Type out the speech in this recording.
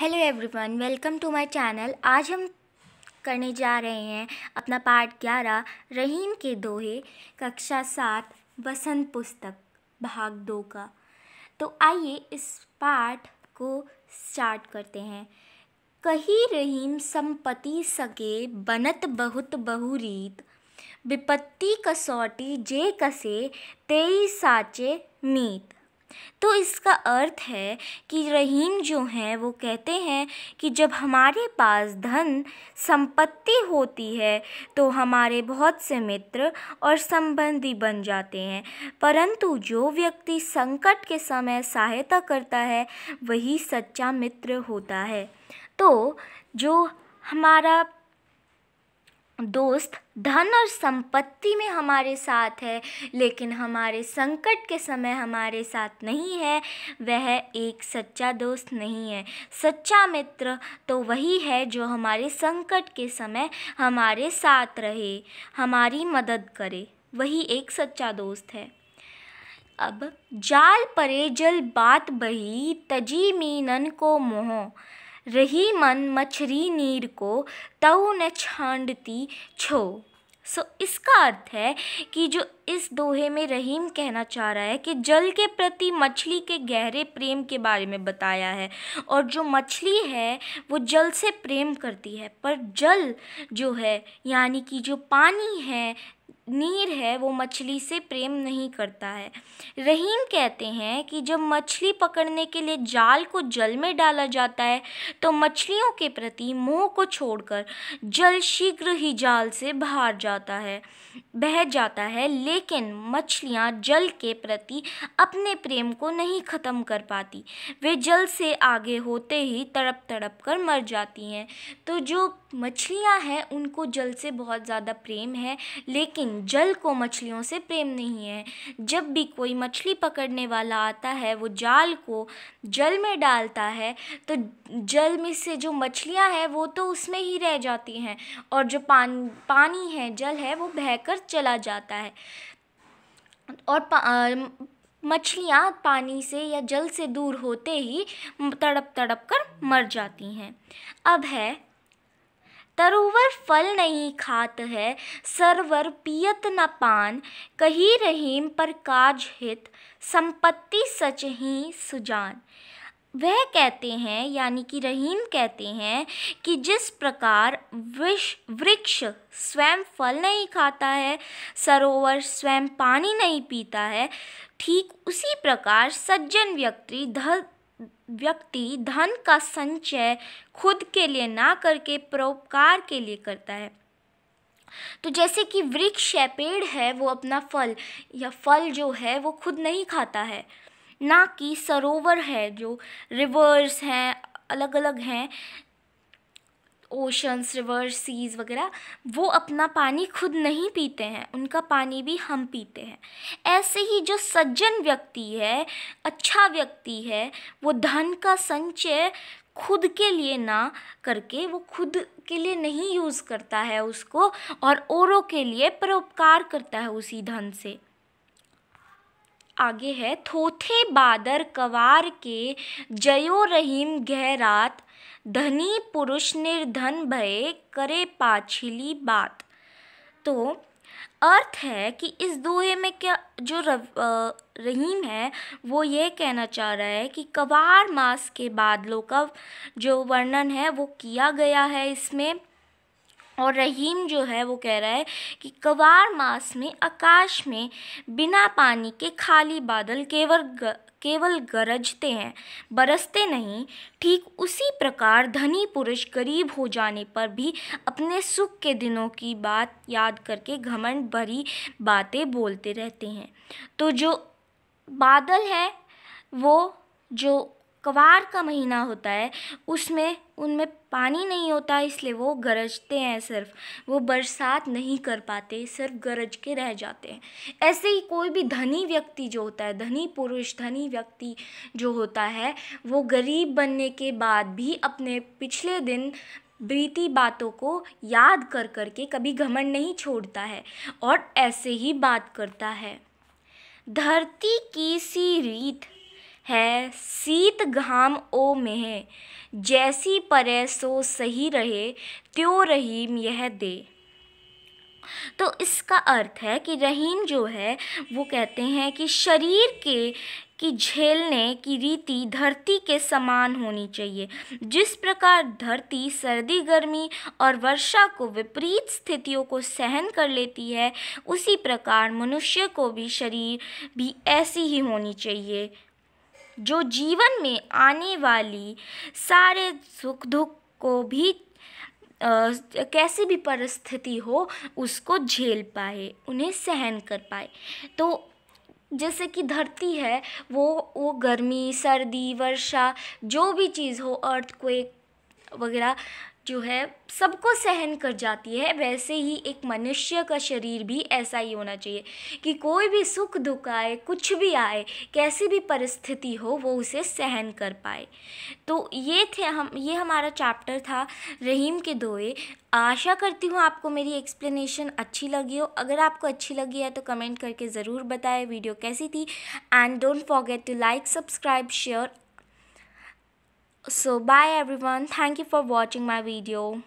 hello everyone welcome to my channel आज हम करने जा रहे हैं अपना पार्ट ग्यारह रहीम के दोहे कक्षा सात वसंत पुस्तक भाग दो का तो आइए इस पाठ को स्टार्ट करते हैं कही रहीम संपत्ति सके बनत बहुत बहुरीत विपत्ति कसौटी जे कसे तेई साचे नीत तो इसका अर्थ है कि रहीम जो हैं वो कहते हैं कि जब हमारे पास धन संपत्ति होती है तो हमारे बहुत से मित्र और संबंधी बन जाते हैं परंतु जो व्यक्ति संकट के समय सहायता करता है वही सच्चा मित्र होता है तो जो हमारा दोस्त धन और संपत्ति में हमारे साथ है लेकिन हमारे संकट के समय हमारे साथ नहीं है वह एक सच्चा दोस्त नहीं है सच्चा मित्र तो वही है जो हमारे संकट के समय हमारे साथ रहे हमारी मदद करे वही एक सच्चा दोस्त है अब जाल परे जल बात बही तजी मीनन को मोह रही मन मछरी नीर को तऊ न छांडती छो सो so, इसका अर्थ है कि जो इस दोहे में रहीम कहना चाह रहा है कि जल के प्रति मछली के गहरे प्रेम के बारे में बताया है और जो मछली है वो जल से प्रेम करती है पर जल जो है यानी कि जो पानी है नीर है वो मछली से प्रेम नहीं करता है रहीम कहते हैं कि जब मछली पकड़ने के लिए जाल को जल में डाला जाता है तो मछलियों के प्रति मोह को छोड़कर जल शीघ्र ही जाल से बाहर जाता है बह जाता है ले लेकिन मछलियाँ जल के प्रति अपने प्रेम को नहीं ख़त्म कर पाती वे जल से आगे होते ही तड़प तड़प कर मर जाती हैं तो जो मछलियां हैं उनको जल से बहुत ज़्यादा प्रेम है लेकिन जल को मछलियों से प्रेम नहीं है जब भी कोई मछली पकड़ने वाला आता है वो जाल को जल में डालता है तो जल में से जो मछलियां हैं वो तो उसमें ही रह जाती हैं और जो पान पानी है जल है वो बहकर चला जाता है और मछलियाँ पानी से या जल से दूर होते ही तड़प तड़प कर मर जाती हैं अब है तरोवर फल नहीं खात है सरवर पियत न पान कही रहीम पर काज हित संपत्ति सच ही सुजान वह कहते हैं यानी कि रहीम कहते हैं कि जिस प्रकार विश वृक्ष स्वयं फल नहीं खाता है सरोवर स्वयं पानी नहीं पीता है ठीक उसी प्रकार सज्जन व्यक्ति धर्म व्यक्ति धन का संचय खुद के लिए ना करके परोपकार के लिए करता है तो जैसे कि वृक्ष है पेड़ है वो अपना फल या फल जो है वो खुद नहीं खाता है ना कि सरोवर है जो रिवर्स हैं अलग अलग हैं ओशंस रिवर्स सीज वगैरह वो अपना पानी खुद नहीं पीते हैं उनका पानी भी हम पीते हैं ऐसे ही जो सज्जन व्यक्ति है अच्छा व्यक्ति है वो धन का संचय खुद के लिए ना करके वो खुद के लिए नहीं यूज़ करता है उसको और औरों के लिए परोपकार करता है उसी धन से आगे है थोथे बादर कवार के जयो रहीम गहरात धनी पुरुष निर्धन भय करे पाछिली बात तो अर्थ है कि इस दोहे में क्या जो रव, रहीम है वो ये कहना चाह रहा है कि कवार मास के बादलों का जो वर्णन है वो किया गया है इसमें और रहीम जो है वो कह रहा है कि कवार मास में आकाश में बिना पानी के खाली बादल केवल ग, केवल गरजते हैं बरसते नहीं ठीक उसी प्रकार धनी पुरुष गरीब हो जाने पर भी अपने सुख के दिनों की बात याद करके घमंड भरी बातें बोलते रहते हैं तो जो बादल है वो जो कवार का महीना होता है उसमें उनमें पानी नहीं होता इसलिए वो गरजते हैं सिर्फ वो बरसात नहीं कर पाते सिर्फ गरज के रह जाते हैं ऐसे ही कोई भी धनी व्यक्ति जो होता है धनी पुरुष धनी व्यक्ति जो होता है वो गरीब बनने के बाद भी अपने पिछले दिन बीती बातों को याद कर कर के कभी घमंड नहीं छोड़ता है और ऐसे ही बात करता है धरती की सी रीत है सीत घाम ओ में जैसी परे सो सही रहे त्यो रहीम यह दे तो इसका अर्थ है कि रहीम जो है वो कहते हैं कि शरीर के की झेलने की रीति धरती के समान होनी चाहिए जिस प्रकार धरती सर्दी गर्मी और वर्षा को विपरीत स्थितियों को सहन कर लेती है उसी प्रकार मनुष्य को भी शरीर भी ऐसी ही होनी चाहिए जो जीवन में आने वाली सारे सुख दुख को भी आ, कैसी भी परिस्थिति हो उसको झेल पाए उन्हें सहन कर पाए तो जैसे कि धरती है वो वो गर्मी सर्दी वर्षा जो भी चीज़ हो अर्थ को एक वगैरह जो है सबको सहन कर जाती है वैसे ही एक मनुष्य का शरीर भी ऐसा ही होना चाहिए कि कोई भी सुख दुख आए कुछ भी आए कैसी भी परिस्थिति हो वो उसे सहन कर पाए तो ये थे हम ये हमारा चैप्टर था रहीम के दोए आशा करती हूँ आपको मेरी एक्सप्लेनेशन अच्छी लगी हो अगर आपको अच्छी लगी है तो कमेंट करके ज़रूर बताएं वीडियो कैसी थी and don't forget to like subscribe share so bye everyone thank you for watching my video